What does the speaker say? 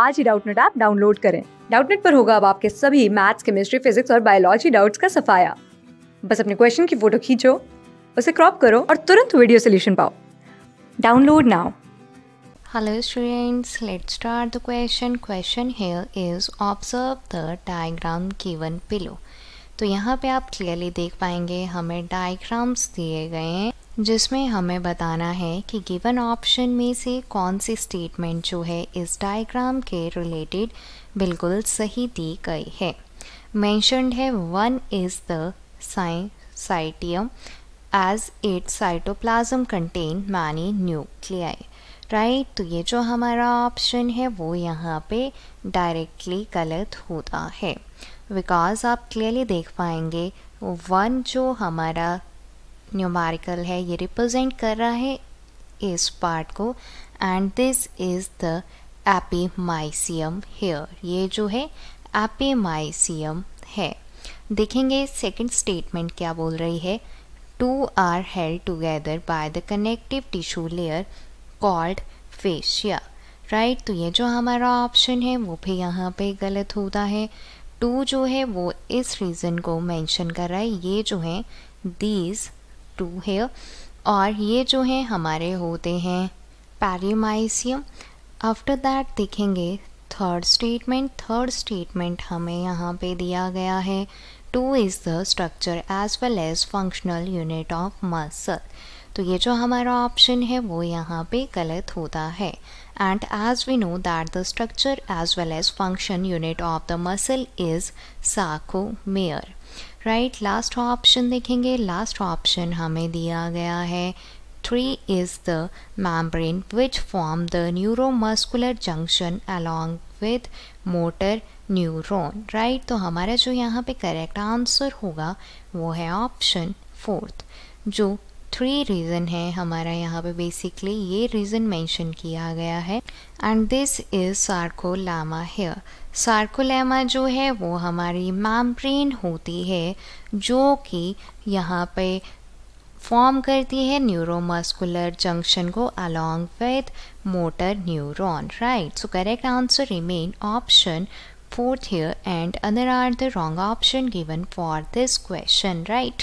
आज ही Doubtnut app download करें डाउटनेट पर होगा अब आपके सभी मैथ्स केमिस्ट्री फिजिक्स और बायोलॉजी डाउट्स का सफाया बस अपने क्वेश्चन की फोटो खींचो उसे क्रॉप करो और तुरंत वीडियो सोल्यूशन पाओ download now hello students let's start the question question here is observe the diagram given below. तो यहाँ पे आप क्लियरली देख पाएंगे हमें डायग्राम्स दिए गए हैं जिसमें हमें बताना है कि गिवन ऑप्शन में से कौन सी स्टेटमेंट जो है इस डायग्राम के रिलेटेड बिल्कुल सही दी गई है मैंशनड है one is the syncytium as it cytoplasm contain many nuclei right तो ये जो हमारा ऑप्शन है वो यहाँ पे डायरेक्टली गलत होता है बिकॉज आप क्लियरली देख पाएंगे वन जो हमारा न्यूमारिकल है ये रिप्रेजेंट कर रहा है इस पार्ट को and this is the epimysium here ये जो है एपीमाइसियम है देखेंगे सेकंड स्टेटमेंट क्या बोल रही है two are held together by the connective tissue layer called fascia right तो ये जो हमारा ऑप्शन है वो भी यहाँ पे गलत होता है टू जो है वो इस रीज़न को मेंशन कर रहा है ये जो है दीज टू हेयर और ये जो हैं हमारे होते हैं पैरिमाइसियम आफ्टर दैट देखेंगे थर्ड स्टेटमेंट थर्ड स्टेटमेंट हमें यहाँ पे दिया गया है two is the structure as well as functional unit of muscle तो ये जो हमारा ऑप्शन है वो यहाँ पे गलत होता है and as we know that the structure as well as function unit of the muscle is sarcomere right last option देखेंगे लास्ट ऑप्शन हमें दिया गया है three is the membrane which form the neuromuscular junction along with motor neuron right तो हमारा जो यहाँ पे करेक्ट आंसर होगा वो है ऑप्शन फोर्थ जो थ्री रीज़न है हमारा यहाँ पे बेसिकली ये रीज़न मेंशन किया गया है and this is sarcolemma here sarcolemma जो है वो हमारी मैम्ब्रेन होती है जो कि यहाँ पे फॉर्म करती है न्यूरोमस्कुलर जंक्शन को along with motor neuron right so correct answer remain option fourth here and other are the wrong option given for this question right